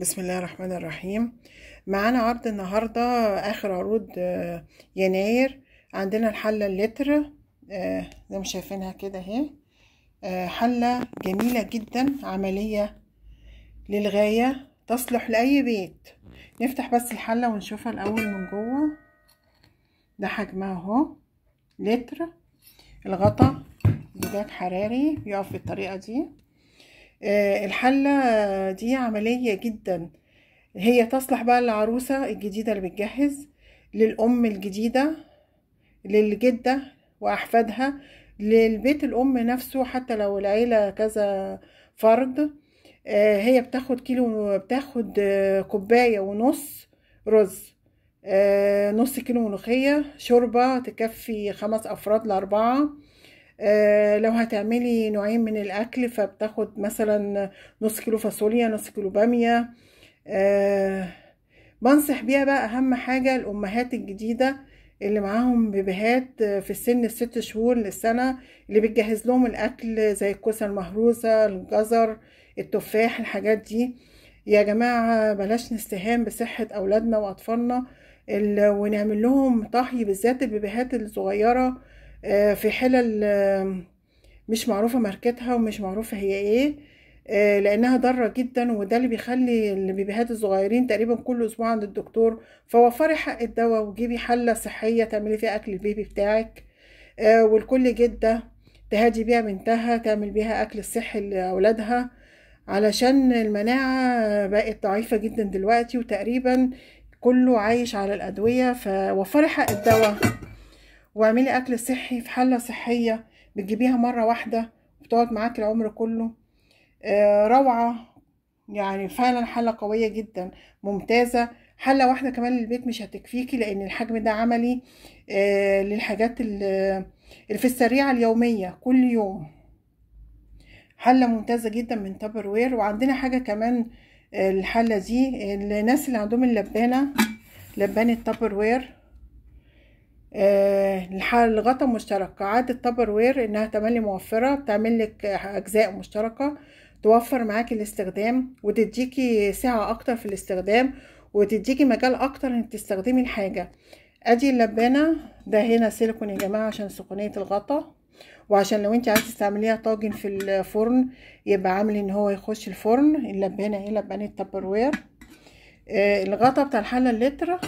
بسم الله الرحمن الرحيم معانا عرض النهاردة آخر عروض آه، يناير عندنا الحلة اللتر آه، زي ما شايفينها كده اهي آه، حلة جميلة جدا عملية للغاية تصلح لأي بيت نفتح بس الحلة ونشوفها الأول من جوه ده حجمها اهو لتر الغطا زجاج حراري بيقف بالطريقة دي آه، الحلة دي عملية جدا هي تصلح بقى للعروسة الجديدة اللي بتجهز للأم الجديدة للجدة وأحفادها للبيت الأم نفسه حتى لو العيلة كذا فرد آه، هي بتاخد كيلو بتاخد آه، كوباية ونص رز نص كيلو ملوخية شوربة تكفي خمس أفراد لأربعة آه، لو هتعملي نوعين من الاكل فبتاخد مثلا نص كيلو فاصوليا نص كيلو باميه آه، بنصح بيها بقى اهم حاجه الامهات الجديده اللي معاهم بيبيهات في السن الست شهور للسنة اللي بتجهز لهم الأكل زي الكوسة المهروسة الجزر التفاح الحاجات دي يا جماعة بلاش نستهان بصحة أولادنا وأطفالنا ونعمل لهم طهي بالذات البيبيهات الصغيرة آه، في حلل آه، مش معروفة ماركتها ومش معروفة هي ايه آه، لانها ضاره جدا وده اللي بيخلي البيبيهات الصغيرين تقريبا كل اسبوع عند الدكتور فوفري حق الدواء وجيبي حله صحيه تعملي فيها اكل البيبي بتاعك والكل جده تهادي بيها بنتها تعمل بيها اكل صحي لاولادها علشان المناعه بقت ضعيفه جدا دلوقتي وتقريبا كله عايش على الادويه فوفري حق الدواء واعملي اكل صحي في حله صحيه بتجيبيها مره واحده بتقعد معاك العمر كله آه، روعه يعني فعلا حله قويه جدا ممتازه حله واحده كمان للبيت مش هتكفيكي لان الحجم ده عملي آه، للحاجات اللي في السريعه اليوميه كل يوم حله ممتازه جدا من تابر وير وعندنا حاجه كمان آه، الحله دي الناس اللي عندهم اللبانه لبانه تابر وير آه، الغطا مشترك عادة وير انها تملي موفرة بتعمل لك اجزاء مشتركة توفر معاكي الاستخدام وتديكي سعة اكتر في الاستخدام وتديكي مجال اكتر انك تستخدمي الحاجة ادي اللبانة ده هنا سيليكون يا جماعة عشان سخونية الغطا وعشان لو انت عايزه تستعمليها طاجن في الفرن يبقى عامل ان هو يخش الفرن اللبانه ايه لبانه وير آه الغطا بتاع الحله اللتر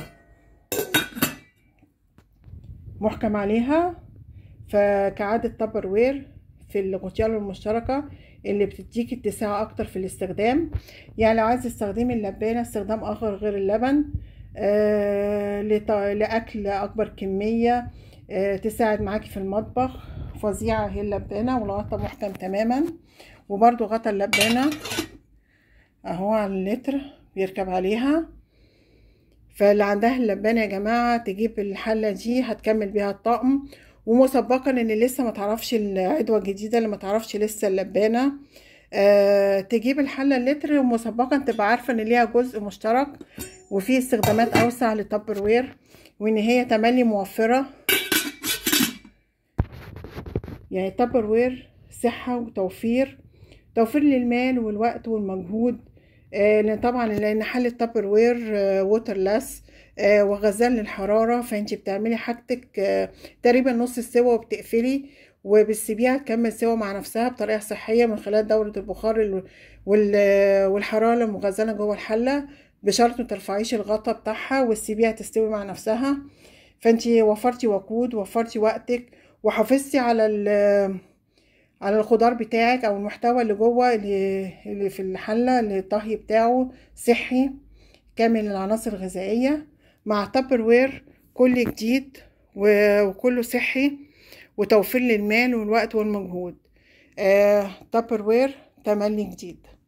محكم عليها فكعادة تابر وير في الغوتيال المشتركة اللي بتديك اتساع اكتر في الاستخدام يعني لو عايز تستخدمي اللبانة استخدام اخر غير اللبن آه لأكل أكبر كمية آه تساعد معاكي في المطبخ فظيعة هي اللبانة والغطا محكم تماما وبرضو غطا اللبانة اهو على اللتر بيركب عليها فاللي عندها اللبانة يا جماعة تجيب الحلة دي هتكمل بيها الطقم ومسبقا ان لسه ما تعرفش العدوى الجديدة اللي ما تعرفش لسه اللبانة أه تجيب الحلة اللتر ومسبقا تبقى عارفة ان ليها جزء مشترك وفي استخدامات اوسع لتبر وير وان هي تملي موفرة يعني تبر وير صحة وتوفير توفير للمال والوقت والمجهود آه، طبعا لان حل التابر وير ووترلس وغزال للحراره فانت بتعملي حاجتك آه، تقريبا نص السوا وبتقفلي وبتسيبيها تكمل سوا مع نفسها بطريقه صحيه من خلال دوره البخار والحراره المغزله جوه الحله بشرط مترفعيش ترفعيش الغطا بتاعها وتسيبيها تستوي مع نفسها فانت وفرتي وقود وفرتي وقتك وحافظتي على على الخضار بتاعك او المحتوى اللي جوه اللي, في الحله اللي الطهي بتاعه صحي كامل العناصر الغذائيه مع تابر وير كل جديد وكله صحي وتوفير للمال والوقت والمجهود آه تابر وير تملي جديد